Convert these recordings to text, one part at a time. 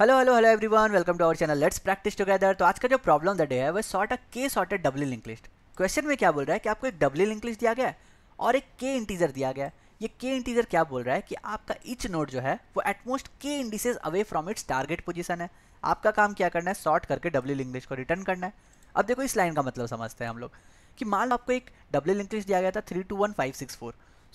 hello hello hello everyone welcome to our channel let's practice together तो आज का जो प्रॉब्लम द डे है वो sort a K sorted doubly link list question में क्या बोल रहा है कि आपको एक डबली लिंक लिस्ट दिया गया है और एक के इंटीजर दिया गया है ये के इंटीजर क्या बोल रहा है कि आपका इच नोट जो है वो at most K indices away from its target position है आपका काम क्या करना है सॉर्ट करके डबली लिंक लिस्ट को रिटर्न करना है अब देखो इस लाइन का मतलब समझते हैं हम लोग कि मान लो आपको एक डबली लिंक लिस्ट दिया गया था three two one five six four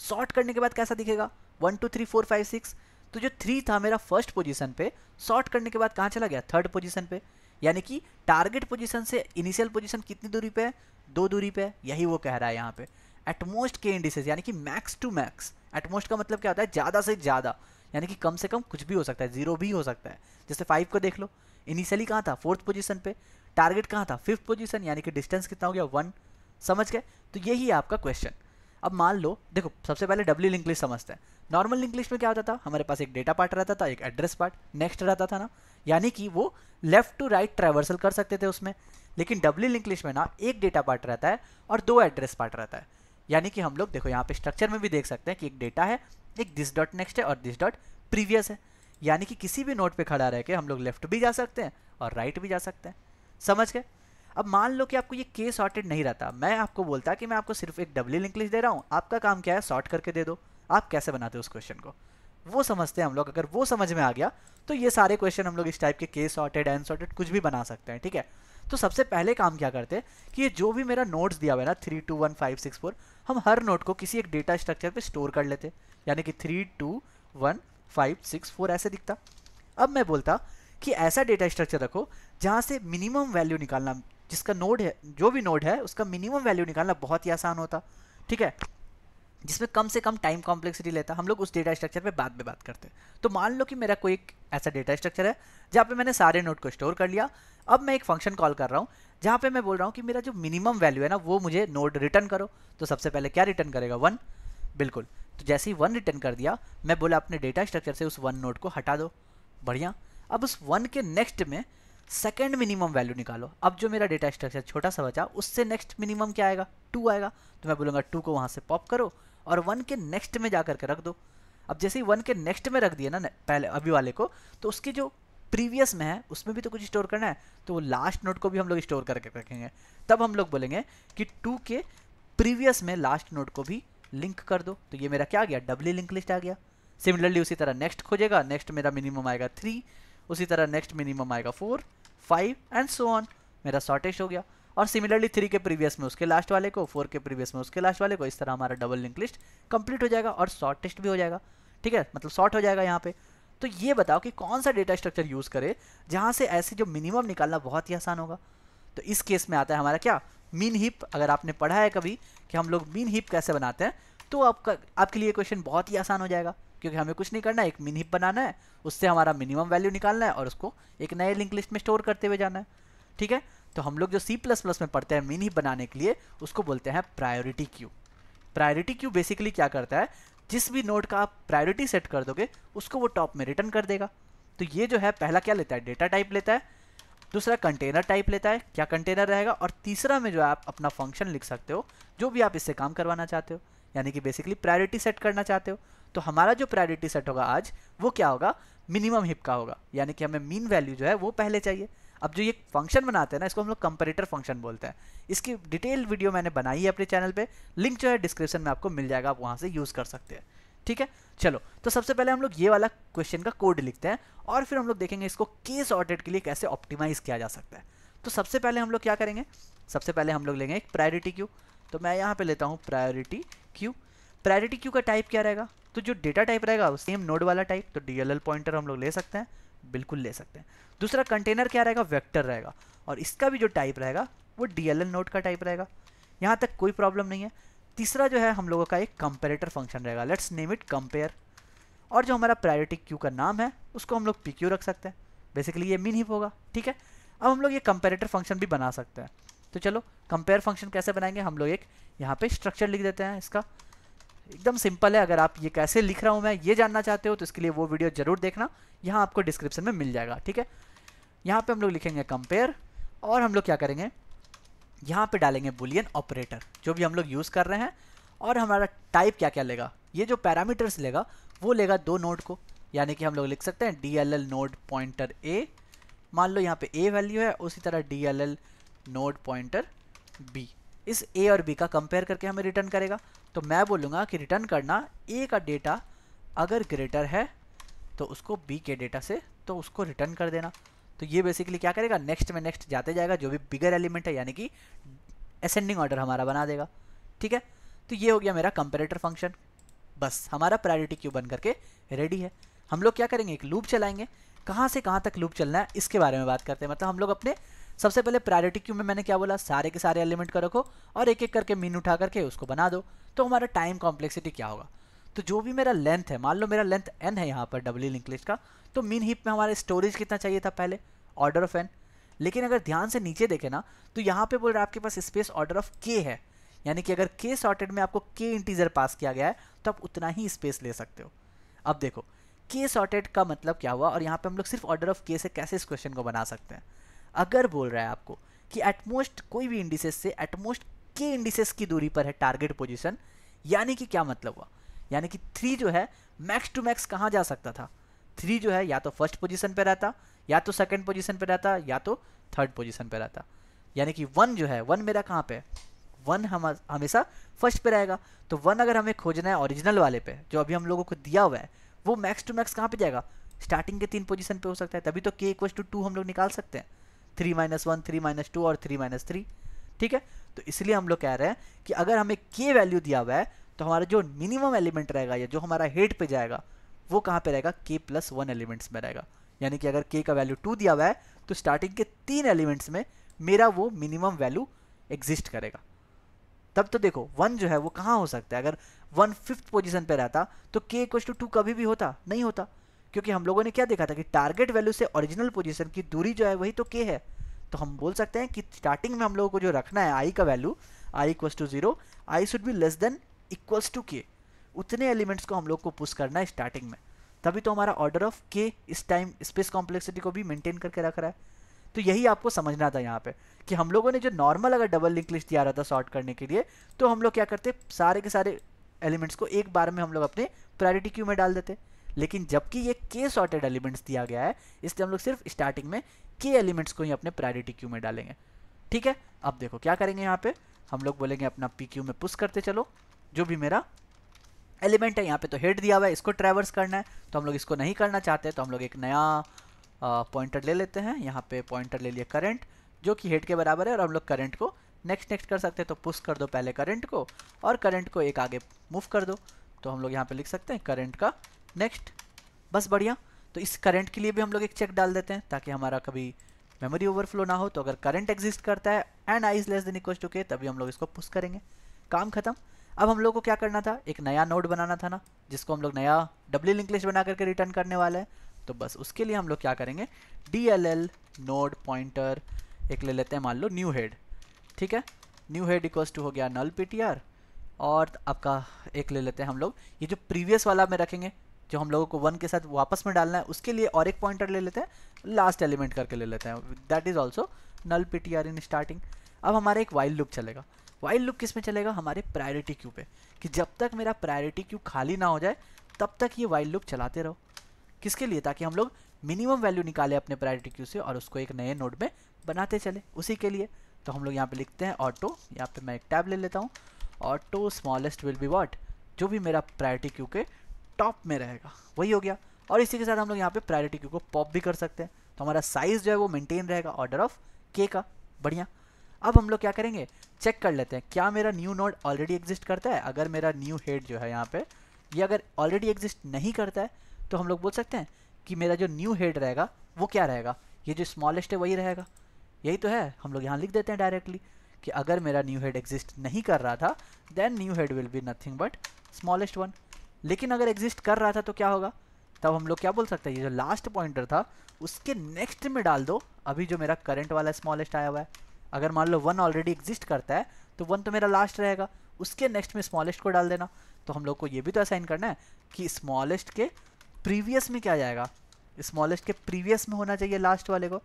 sort करने के बाद कैसा दिखेगा one two three four five six तो जो थ्री था मेरा फर्स्ट पोजीशन पे शॉर्ट करने के बाद कहाँ चला गया थर्ड पोजीशन पे यानी कि टारगेट पोजीशन से इनिशियल पोजीशन कितनी दूरी पे है दो दूरी पे यही वो कह रहा है यहाँ पे एटमोस्ट के इंडिसेस यानी कि मैक्स टू मैक्स एटमोस्ट का मतलब क्या होता है ज़्यादा से ज़्यादा यानी कि कम से कम कुछ भी हो सकता है जीरो भी हो सकता है जैसे फाइव को देख लो इनिशियली कहाँ था फोर्थ पोजिशन पे टारगेट कहाँ था फिफ्थ पोजिशन यानी कि डिस्टेंस कितना हो गया वन समझ गए तो यही आपका क्वेश्चन अब मान लो देखो सबसे पहले डब्ल्यू इंग्लिश समझते हैं नॉर्मल इंग्लिश में क्या होता था हमारे पास एक डेटा पार्ट रहता था एक एड्रेस पार्ट नेक्स्ट रहता था ना यानी कि वो लेफ्ट टू राइट ट्रैवर्सल कर सकते थे उसमें लेकिन डब्ल्यू इंग्लिश में ना एक डेटा पार्ट रहता है और दो एड्रेस पार्ट रहता है यानी कि हम लोग देखो यहाँ पे स्ट्रक्चर में भी देख सकते हैं कि एक डेटा है एक दिस डॉट नेक्स्ट है और दिस डॉट प्रीवियस है यानी कि किसी भी नोट पे खड़ा रह के हम लोग लेफ्ट भी जा सकते हैं और राइट भी जा सकते हैं समझ गए अब मान लो कि आपको ये के सॉर्टेड नहीं रहता मैं आपको बोलता कि मैं आपको सिर्फ एक डब्ल्यू लिंक लिस्ट दे रहा हूँ आपका काम क्या है सॉर्ट करके दे दो आप कैसे बनाते हो उस क्वेश्चन को वो समझते हैं हम लोग अगर वो समझ में आ गया तो ये सारे क्वेश्चन हम लोग इस टाइप के के सॉर्टेड एन सॉर्टेड कुछ भी बना सकते हैं ठीक है तो सबसे पहले काम क्या करते हैं कि ये जो भी मेरा नोट्स दिया हुआ है ना three two one five six four हम हर नोट को किसी एक डेटा स्ट्रक्चर पे स्टोर कर लेते यानी कि three two one five six four ऐसे दिखता अब मैं बोलता कि ऐसा डेटा स्ट्रक्चर रखो जहाँ से मिनिमम वैल्यू निकालना जिसका नोड है जो भी नोड है उसका मिनिमम वैल्यू निकालना बहुत ही आसान होता ठीक है जिसमें कम से कम टाइम कॉम्प्लेक्सिटी लेता हम लोग उस डेटा स्ट्रक्चर पे बाद में बात करते हैं तो मान लो कि मेरा कोई एक ऐसा डेटा स्ट्रक्चर है जहाँ पे मैंने सारे नोट को स्टोर कर लिया अब मैं एक फंक्शन कॉल कर रहा हूँ जहाँ पे मैं बोल रहा हूँ कि मेरा जो मिनिमम वैल्यू है ना वो मुझे नोट रिटर्न करो तो सबसे पहले क्या रिटर्न करेगा वन बिल्कुल तो जैसे ही वन रिटर्न कर दिया मैं बोला अपने डेटा स्ट्रक्चर से उस वन नोट को हटा दो बढ़िया अब उस वन के नेक्स्ट में सेकेंड मिनिमम वैल्यू निकालो अब जो मेरा डेटा स्ट्रक्चर छोटा सा बचा उससे नेक्स्ट मिनिमम क्या आएगा टू आएगा तो मैं बोलूँगा टू को वहाँ से पॉप करो और वन के नेक्स्ट में जा करके रख दो अब जैसे ही वन के नेक्स्ट में रख दिया ना पहले अभी वाले को तो उसकी जो प्रीवियस में है उसमें भी तो कुछ स्टोर करना है तो वो लास्ट नोट को भी हम लोग स्टोर करके रखेंगे तब हम लोग बोलेंगे कि टू के प्रीवियस में लास्ट नोट को भी लिंक कर दो तो ये मेरा क्या आ गया डबली लिंक लिस्ट आ गया सिमिलरली उसी तरह नेक्स्ट खोजेगा नेक्स्ट मेरा मिनिमम आएगा थ्री उसी तरह नेक्स्ट मिनिमम आएगा four five and so on मेरा शॉर्टेस्ट हो गया और सिमिलरली थ्री के प्रीवियस में उसके लास्ट वाले को फोर के प्रीवियस में उसके लास्ट वाले को इस तरह हमारा डबल लिंक लिस्ट कंप्लीट हो जाएगा और शॉर्टेस्ट भी हो जाएगा ठीक है मतलब शॉर्ट हो जाएगा यहाँ पे तो ये बताओ कि कौन सा डेटा स्ट्रक्चर यूज़ करे जहाँ से ऐसे जो मिनिमम निकालना बहुत ही आसान होगा तो इस केस में आता है हमारा क्या मीन हिप अगर आपने पढ़ा है कभी कि हम लोग मीन हिप कैसे बनाते हैं तो आपका आपके लिए क्वेश्चन बहुत ही आसान हो जाएगा क्योंकि हमें कुछ नहीं करना है एक मिन हिप बनाना है उससे हमारा मिनिमम वैल्यू निकालना है और उसको एक नए लिंक लिस्ट में स्टोर करते हुए जाना है ठीक है तो हम लोग जो सी प्लस प्लस में पढ़ते हैं मिन हिप बनाने के लिए उसको बोलते हैं priority queue priority queue basically क्या करता है जिस भी नोड का आप प्रायोरिटी सेट कर दोगे उसको वो टॉप में रिटर्न कर देगा तो ये जो है पहला क्या लेता है डेटा टाइप लेता है दूसरा कंटेनर टाइप लेता है क्या कंटेनर रहेगा और तीसरा में जो आप अपना फंक्शन लिख सकते हो जो भी आप इससे काम करवाना चाहते हो यानी कि बेसिकली प्रायोरिटी सेट करना चाहते हो तो हमारा जो प्रायोरिटी सेट होगा आज वो क्या होगा मिनिमम हिप का होगा यानी कि हमें मीन वैल्यू जो है वो पहले चाहिए अब जो ये फंक्शन बनाते हैं ना इसको हम लोग कंपेरेटर फंक्शन बोलते हैं इसकी डिटेल वीडियो मैंने बनाई है अपने चैनल पे लिंक जो है डिस्क्रिप्शन में आपको मिल जाएगा आप वहां से यूज़ कर सकते हैं ठीक है चलो तो सबसे पहले हम लोग ये वाला क्वेश्चन का कोड लिखते हैं और फिर हम लोग देखेंगे इसको केस ऑडिट के लिए कैसे ऑप्टिमाइज़ किया जा सकता है तो सबसे पहले हम लोग क्या करेंगे सबसे पहले हम लोग लेंगे एक प्रायोरिटी क्यू तो मैं यहाँ पर लेता हूँ प्रायोरिटी क्यू प्रायोरिटी क्यू का टाइप क्या रहेगा तो जो डेटा टाइप रहेगा सेम नोड वाला टाइप तो डी पॉइंटर हम लोग ले सकते हैं बिल्कुल ले सकते हैं दूसरा कंटेनर क्या रहेगा वेक्टर रहेगा और इसका भी जो टाइप रहेगा वो डी नोट का टाइप रहेगा यहाँ तक कोई प्रॉब्लम नहीं है तीसरा जो है हम लोगों का एक कंपेरेटर फंक्शन रहेगा लेट्स नेम इट कंपेयर और जो हमारा प्रायोरिटी क्यू का नाम है उसको हम लोग पी रख सकते हैं बेसिकली ये मीन ही होगा ठीक है अब हम लोग ये कंपेरेटर फंक्शन भी बना सकते हैं तो चलो कंपेयर फंक्शन कैसे बनाएंगे हम लोग एक यहाँ पे स्ट्रक्चर लिख देते हैं इसका एकदम सिंपल है अगर आप ये कैसे लिख रहा हूँ मैं ये जानना चाहते हो तो इसके लिए वो वीडियो जरूर देखना यहाँ आपको डिस्क्रिप्शन में मिल जाएगा ठीक है यहाँ पे हम लोग लिखेंगे कंपेयर और हम लोग क्या करेंगे यहाँ पे डालेंगे बुलियन ऑपरेटर जो भी हम लोग यूज़ कर रहे हैं और हमारा टाइप क्या क्या लेगा ये जो पैरामीटर्स लेगा वो लेगा दो नोड को यानी कि हम लोग लिख सकते हैं D L L node pointer A मान लो यहाँ पे ए वैल्यू है उसी तरह D L L node pointer B इस ए और बी का कंपेयर करके हमें रिटर्न करेगा तो मैं बोलूँगा कि रिटर्न करना ए का डेटा अगर ग्रेटर है तो उसको बी के डेटा से तो उसको रिटर्न कर देना तो ये बेसिकली क्या करेगा नेक्स्ट में नेक्स्ट जाते जाएगा जो भी बिगर एलिमेंट है यानी कि असेंडिंग ऑर्डर हमारा बना देगा ठीक है तो ये हो गया मेरा कंपेरेटर फंक्शन बस हमारा प्रायोरिटी क्यू बन करके रेडी है हम लोग क्या करेंगे एक लूप चलाएंगे कहाँ से कहाँ तक लूप चलना है इसके बारे में बात करते हैं मतलब हम लोग अपने सबसे पहले प्रायोरिटी क्यू में मैंने क्या बोला सारे के सारे एलिमेंट का रखो और एक एक करके मीन उठा करके उसको बना दो तो हमारा टाइम कॉम्प्लेक्सिटी क्या होगा तो जो भी मेरा लेंथ है मान लो मेरा लेंथ एन है यहाँ पर डब्ल्यू लिंक लिस्ट का तो मीन हिप में हमारे स्टोरेज कितना चाहिए था पहले ऑर्डर ऑफ एन लेकिन अगर ध्यान से नीचे देखें ना तो यहाँ पे बोल रहा है आपके पास स्पेस ऑर्डर ऑफ के है यानी कि अगर के सॉर्टेड में आपको के इंटीजर पास किया गया है तो आप उतना ही स्पेस ले सकते हो अब देखो के सॉर्टेड का मतलब क्या हुआ और यहाँ पे हम लोग सिर्फ ऑर्डर ऑफ के से कैसे इस क्वेश्चन को बना सकते हैं अगर बोल रहा है आपको कि एटमोस्ट कोई भी इंडिसेस से एटमोस्ट के इंडिसेस की दूरी पर है टारगेट पोजिशन यानी कि क्या मतलब हुआ यानी कि थ्री जो है मैक्स टू मैक्स कहाँ जा सकता था थ्री जो है या तो फर्स्ट पोजिशन पर रहता या तो सेकेंड पोजिशन पर रहता या तो थर्ड पोजिशन पर रहता यानी कि वन जो है वन मेरा कहाँ पे है वन हम हमेशा फर्स्ट पे रहेगा तो वन अगर हमें खोजना है ओरिजिनल वाले पे जो अभी हम लोगों को दिया हुआ है वो मैक्स टू मैक्स कहाँ पे जाएगा स्टार्टिंग के तीन पोजीशन पे हो सकता है तभी तो के इक्व टू टू हम लोग निकाल सकते हैं three minus one three minus two और थ्री माइनस थ्री ठीक है तो इसलिए हम लोग कह रहे हैं कि अगर हमें के वैल्यू दिया हुआ है तो हमारा जो मिनिमम एलिमेंट रहेगा या जो हमारा हेड पे जाएगा वो कहाँ पे रहेगा के प्लस वन एलिमेंट्स में रहेगा यानी कि अगर के का वैल्यू टू दिया हुआ है तो स्टार्टिंग के तीन एलिमेंट्स में मेरा वो मिनिमम वैल्यू एग्जिस्ट करेगा तब तो देखो वन जो है वो कहाँ हो सकता है अगर वन फिफ्थ पोजिशन पर रहता तो के इक्वस टू टू कभी भी होता नहीं होता क्योंकि हम लोगों ने क्या देखा था कि टारगेट वैल्यू से ओरिजिनल पोजीशन की दूरी जो है वही तो के है तो हम बोल सकते हैं कि स्टार्टिंग में हम लोगों को जो रखना है आई का value i equals to zero i should be less than equals to k उतने एलिमेंट्स को हम लोग को पुश करना है स्टार्टिंग में तभी तो हमारा ऑर्डर ऑफ के इस टाइम स्पेस कॉम्प्लेक्सिटी को भी मेंटेन करके रख रहा है तो यही आपको समझना था यहाँ पे कि हम लोगों ने जो नॉर्मल अगर डबल लिंक लिस्ट दिया रहा था सॉर्ट करने के लिए तो हम लोग क्या करते सारे के सारे एलिमेंट्स को एक बार में हम लोग अपने प्रायोरिटी क्यू में डाल देते लेकिन जबकि ये के सॉर्टेड एलिमेंट्स दिया गया है इसलिए हम लोग सिर्फ स्टार्टिंग में के एलिमेंट्स को ही अपने प्रायोरिटी क्यू में डालेंगे ठीक है अब देखो क्या करेंगे यहाँ पे हम लोग बोलेंगे अपना पी क्यू में पुश करते चलो जो भी मेरा एलिमेंट है यहाँ पे तो हेड दिया हुआ है इसको ट्रैवर्स करना है तो हम लोग इसको नहीं करना चाहते तो हम लोग एक नया पॉइंटर ले लेते हैं यहाँ पे पॉइंटर ले लिया करंट जो कि हेड के बराबर है और हम लोग करंट को नेक्स्ट नेक्स्ट कर सकते हैं तो पुश कर दो पहले करंट को और करंट को एक आगे मूव कर दो तो हम लोग यहाँ पे लिख सकते हैं करंट का नेक्स्ट बस बढ़िया तो इस करंट के लिए भी हम लोग एक चेक डाल देते हैं ताकि हमारा कभी मेमोरी ओवरफ्लो ना हो तो अगर करंट एग्जिस्ट करता है and i is less than equal to k तभी हम लोग इसको पुश करेंगे काम खत्म अब हम लोग को क्या करना था एक नया नोड बनाना था ना जिसको हम लोग नया डब्ल्यू लिंक लिस्ट बना करके रिटर्न करने वाला है तो बस उसके लिए हम लोग क्या करेंगे D L L node pointer एक ले लेते हैं मान लो न्यू हेड ठीक है न्यू हेड इक्वल्स टू हो गया नल पी टी आर और आपका एक ले लेते हैं हम लोग ये जो प्रीवियस वाला में रखेंगे जो हम लोगों को वन के साथ वापस में डालना है उसके लिए और एक पॉइंटर ले लेते हैं लास्ट एलिमेंट करके ले लेते हैं that is also null P T R in starting अब हमारा एक वाइल्ड लुक चलेगा वाइल्ड लुक किस में चलेगा हमारे प्रायोरिटी क्यू पे कि जब तक मेरा प्रायोरिटी क्यू खाली ना हो जाए तब तक ये वाइल्ड लुक चलाते रहो किसके लिए ताकि हम लोग मिनिमम वैल्यू निकाले अपने प्रायोरिटी क्यू से और उसको एक नए नोड में बनाते चले उसी के लिए तो हम लोग यहाँ पे लिखते हैं ऑटो यहाँ पे मैं एक टैब ले लेता हूँ auto smallest will be what जो भी मेरा प्रायोरिटी क्यू के टॉप में रहेगा वही हो गया और इसी के साथ हम लोग यहाँ पे प्रायोरिटी क्यू को पॉप भी कर सकते हैं तो हमारा साइज जो है वो मेंटेन रहेगा ऑर्डर ऑफ के का बढ़िया अब हम लोग क्या करेंगे चेक कर लेते हैं क्या मेरा न्यू नोड ऑलरेडी एग्जिस्ट करता है अगर मेरा न्यू हेड जो है यहाँ पे ये अगर ऑलरेडी एग्जिस्ट नहीं करता है तो हम लोग बोल सकते हैं कि मेरा जो न्यू हेड रहेगा वो क्या रहेगा ये जो स्मॉलेस्ट है वही रहेगा यही तो है हम लोग यहाँ लिख देते हैं डायरेक्टली कि अगर मेरा न्यू हेड एग्जिस्ट नहीं कर रहा था then new head will be nothing but smallest one लेकिन अगर एग्जिस्ट कर रहा था तो क्या होगा तब हम लोग क्या बोल सकते हैं ये जो लास्ट पॉइंटर था उसके नेक्स्ट में डाल दो अभी जो मेरा करंट वाला स्मॉलेस्ट आया हुआ है अगर मान लो वन ऑलरेडी एग्जिस्ट करता है तो वन तो मेरा लास्ट रहेगा उसके नेक्स्ट में स्मॉलेस्ट को डाल देना तो हम लोग को ये भी तो असाइन करना है कि स्मॉलेस्ट के प्रीवियस में क्या जाएगा स्मॉलेस्ट के प्रीवियस में होना चाहिए लास्ट वाले को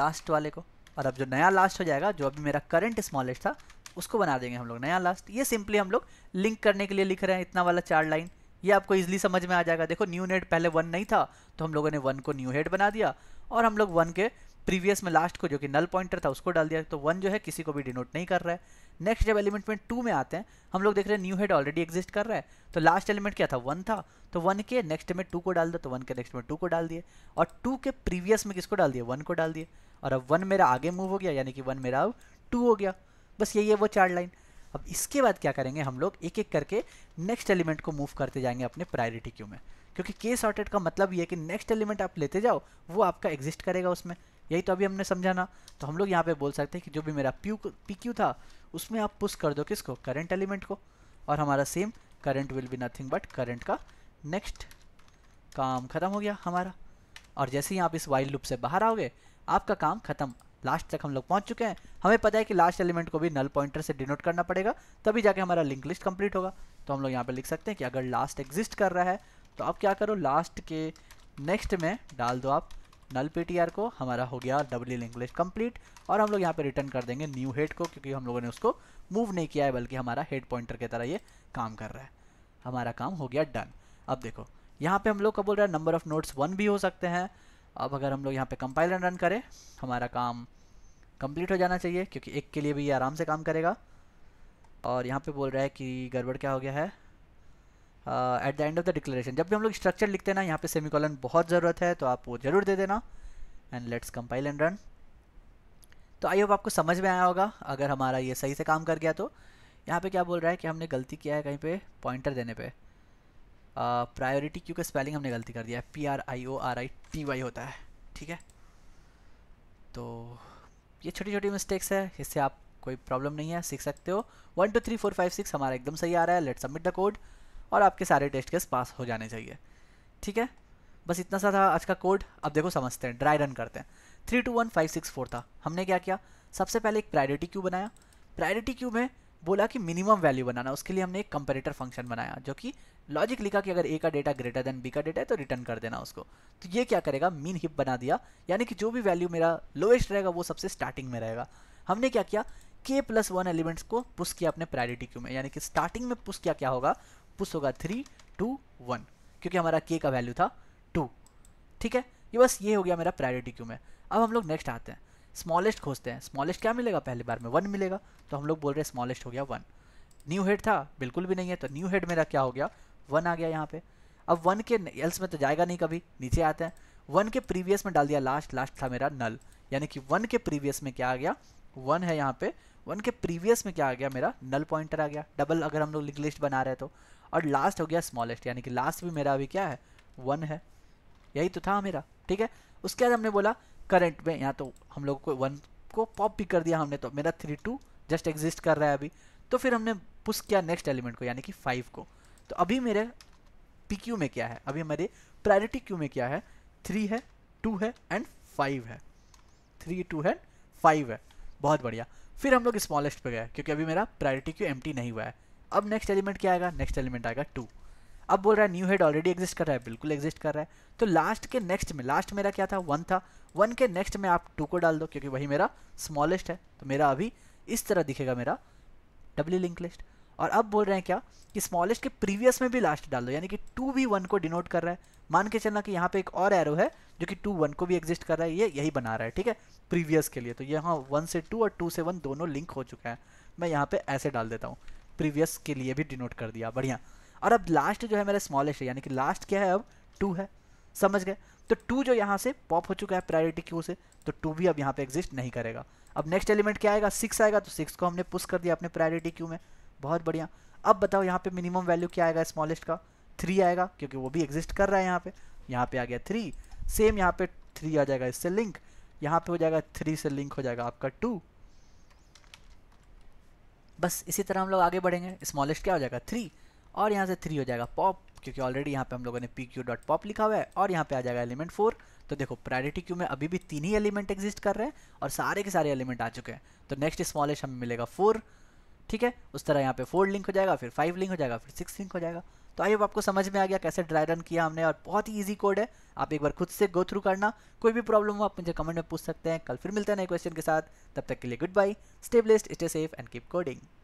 लास्ट वाले को और अब जो नया लास्ट हो जाएगा जो अभी मेरा करंट स्मॉलेस्ट था उसको बना देंगे हम लोग नया लास्ट ये सिंपली हम लोग लिंक करने के लिए लिख रहे हैं इतना वाला चार लाइन ये आपको इजिली समझ में आ जाएगा देखो न्यू हेड पहले वन नहीं था तो हम लोगों ने वन को न्यू हेड बना दिया और हम लोग वन के प्रीवियस में लास्ट को जो कि नल पॉइंटर था उसको डाल दिया तो वन जो है किसी को भी डिनोट नहीं कर रहा है नेक्स्ट जब एलिमेंट में टू में आते हैं हम लोग देख रहे हैं न्यू हेड ऑलरेडी एग्जिस्ट कर रहा है तो लास्ट एलिमेंट क्या था वन था तो वन के नेक्स्ट में टू को डाल दो तो वन के नेक्स्ट में टू को डाल दिए और टू के प्रीवियस में किसको डाल दिए वन को डाल दिए और अब वन मेरा आगे मूव हो गया यानी कि वन मेरा अब टू हो गया बस यही है वो चार लाइन अब इसके बाद क्या करेंगे हम लोग एक एक करके नेक्स्ट एलिमेंट को मूव करते जाएंगे अपने प्रायोरिटी क्यू में क्योंकि के सॉर्टेड का मतलब ये है कि नेक्स्ट एलिमेंट आप लेते जाओ वो आपका एग्जिस्ट करेगा उसमें यही तो अभी हमने समझाना तो हम लोग यहाँ पे बोल सकते हैं कि जो भी मेरा प्यू पी क्यू था उसमें आप पुश कर दो किसको करंट एलिमेंट को और हमारा same current will be nothing but current का नेक्स्ट काम ख़त्म हो गया हमारा और जैसे ही आप इस वाइल्ड लूप से बाहर आओगे आपका काम ख़त्म लास्ट तक हम लोग पहुंच चुके हैं हमें पता है कि लास्ट एलिमेंट को भी नल पॉइंटर से डिनोट करना पड़ेगा तभी जाके हमारा लिंक लिस्ट कंप्लीट होगा तो हम लोग यहाँ पे लिख सकते हैं कि अगर लास्ट एग्जिस्ट कर रहा है तो आप क्या करो लास्ट के नेक्स्ट में डाल दो आप नल पीटीआर को हमारा हो गया डब्ल्यू लिंक लिस्ट कम्प्लीट और हम लोग यहाँ पे रिटर्न कर देंगे न्यू हेड को क्योंकि हम लोगों ने उसको मूव नहीं किया है बल्कि हमारा हेड पॉइंटर की तरह ये काम कर रहा है हमारा काम हो गया डन अब देखो यहाँ पे हम लोग का बोल रहे हैं नंबर ऑफ नोट्स वन भी हो सकते हैं अब अगर हम लोग यहाँ पे कंपाइल एंड रन करें हमारा काम कंप्लीट हो जाना चाहिए क्योंकि एक के लिए भी ये आराम से काम करेगा और यहाँ पे बोल रहा है कि गड़बड़ क्या हो गया है at the end of the declaration जब भी हम लोग स्ट्रक्चर लिखते ना यहाँ पे सेमीकॉलन बहुत ज़रूरत है तो आप वो ज़रूर दे देना and let's compile and run तो आई होप आपको समझ में आया होगा अगर हमारा ये सही से काम कर गया तो यहाँ पे क्या बोल रहा है कि हमने गलती किया है कहीं पे पॉइंटर देने पे प्रायोरिटी क्योंकि स्पेलिंग हमने गलती कर दिया है P R I O R I T Y होता है ठीक है तो ये छोटी छोटी मिस्टेक्स है इससे आप कोई प्रॉब्लम नहीं है सीख सकते हो one two three four five six हमारा एकदम सही आ रहा है लेट सबमिट द कोड और आपके सारे टेस्ट केस पास हो जाने चाहिए ठीक है बस इतना सा था आज का कोड अब देखो समझते हैं ड्राई रन करते हैं three two one five six four था हमने क्या किया सबसे पहले एक प्रायोरिटी क्यू बनाया प्रायोरिटी क्यू में बोला कि मिनिमम वैल्यू बनाना उसके लिए हमने एक कंपेरेटर फंक्शन बनाया जो कि लॉजिक लिखा कि अगर ए का डेटा ग्रेटर देन बी का डेटा है तो रिटर्न कर देना उसको तो ये क्या करेगा मीन हिप बना दिया यानी कि जो भी वैल्यू मेरा लोएस्ट रहेगा वो सबसे स्टार्टिंग में रहेगा हमने क्या किया के प्लस वन एलिमेंट्स को पुश किया अपने प्रायोरिटी क्यू में यानी कि स्टार्टिंग में पुश किया क्या होगा पुश होगा थ्री टू वन क्योंकि हमारा के का वैल्यू था टू ठीक है ये बस ये हो गया मेरा प्रायोरिटी क्यू में अब हम लोग नेक्स्ट आते हैं स्मॉलेस्ट खोजते हैं स्मॉलेस्ट क्या मिलेगा पहली बार में वन मिलेगा तो हम लोग बोल रहे हैं स्मॉलेस्ट हो गया वन न्यू हेड था बिल्कुल भी नहीं है तो न्यू हेड मेरा क्या हो गया वन आ गया यहाँ पे अब वन के एल्स में तो जाएगा नहीं कभी नीचे आते हैं वन के प्रीवियस में डाल दिया लास्ट लास्ट था मेरा नल यानी कि वन के प्रीवियस में क्या आ गया वन है यहाँ पे वन के प्रीवियस में क्या आ गया मेरा नल पॉइंटर आ गया डबल अगर हम लोग लिस्ट बना रहे तो और लास्ट हो गया स्मॉलेस्ट यानी कि लास्ट भी मेरा अभी क्या है वन है यही तो था मेरा ठीक है उसके बाद हमने बोला करंट में यहाँ तो हम लोगों को वन को पॉप भी कर दिया हमने तो मेरा थ्री टू जस्ट एग्जिस्ट कर रहा है अभी तो फिर हमने पुश किया नेक्स्ट एलिमेंट को यानी कि फाइव को तो अभी मेरे पी क्यू में क्या है अभी हमारे प्रायोरिटी क्यू में क्या है थ्री है टू है एंड फाइव है थ्री टू है फाइव है बहुत बढ़िया फिर हम लोग स्मॉलेस्ट पे गए क्योंकि अभी मेरा प्रायोरिटी क्यू एम्प्टी नहीं हुआ है अब नेक्स्ट एलिमेंट क्या आएगा नेक्स्ट एलिमेंट आएगा टू अब बोल रहा है न्यू हेड ऑलरेडी एग्जिस्ट कर रहा है बिल्कुल एग्जिस्ट कर रहा है तो लास्ट के नेक्स्ट में लास्ट मेरा क्या था वन था वन के नेक्स्ट में आप टू को डाल दो क्योंकि वही मेरा स्मॉलेस्ट है तो मेरा अभी इस तरह दिखेगा मेरा डब्ल्यू लिंक लिस्ट और अब बोल रहे हैं क्या कि स्मॉलेस्ट के प्रीवियस में भी लास्ट डाल दो यानी कि टू भी वन को डिनोट कर रहा है मान के चलना कि यहाँ पे एक और एरो है जो कि टू वन को भी एग्जिस्ट कर रहा है ये यही बना रहा है ठीक है प्रीवियस के लिए तो यहाँ वन से टू और टू से वन दोनों लिंक हो चुका है मैं यहाँ पे ऐसे डाल देता हूँ प्रीवियस के लिए भी डिनोट कर दिया बढ़िया और अब लास्ट जो है मेरा स्मॉलेस्ट है यानी कि लास्ट क्या है अब टू है समझ गए तो टू जो यहाँ से पॉप हो चुका है प्रायोरिटी क्यू से तो टू भी अब यहाँ पे एग्जिस्ट नहीं करेगा अब नेक्स्ट एलिमेंट क्या आएगा सिक्स आएगा तो सिक्स को हमने पुश कर दिया अपने प्रायोरिटी क्यू में बहुत बढ़िया अब बताओ यहाँ पे मिनिमम वैल्यू क्या आएगा स्मॉलेस्ट का थ्री आएगा क्योंकि वो भी एग्जिस्ट कर रहा है यहाँ पे यहाँ पे आ गया थ्री सेम यहाँ पे थ्री आ जाएगा इससे लिंक यहाँ पे हो जाएगा थ्री से लिंक हो जाएगा आपका टू बस इसी तरह हम लोग आगे बढ़ेंगे स्मॉलेस्ट क्या हो जाएगा थ्री और यहाँ से थ्री हो जाएगा पॉप क्योंकि ऑलरेडी यहाँ पे हम लोगों ने पी क्यू डॉट पॉप लिखा हुआ है और यहाँ पे आ जाएगा एलिमेंट फोर तो देखो प्रायोरिटी क्यू में अभी भी तीन ही एलिमेंट एग्जिस्ट कर रहे हैं और सारे के सारे एलिमेंट आ चुके हैं तो नेक्स्ट स्मॉलेस्ट हमें मिलेगा फोर ठीक है उस तरह यहाँ पे फोर लिंक हो जाएगा फिर फाइव लिंक हो जाएगा फिर सिक्स लिंक हो जाएगा तो आई होप आपको समझ में आ गया कैसे ड्राई रन किया हमने और बहुत ही ईजी कोड है आप एक बार खुद से गो थ्रू करना कोई भी प्रॉब्लम हो आप मुझे कमेंट में पूछ सकते हैं कल फिर मिलते हैं नए क्वेश्चन के साथ तब तक के लिए goodbye stay blessed stay safe and keep coding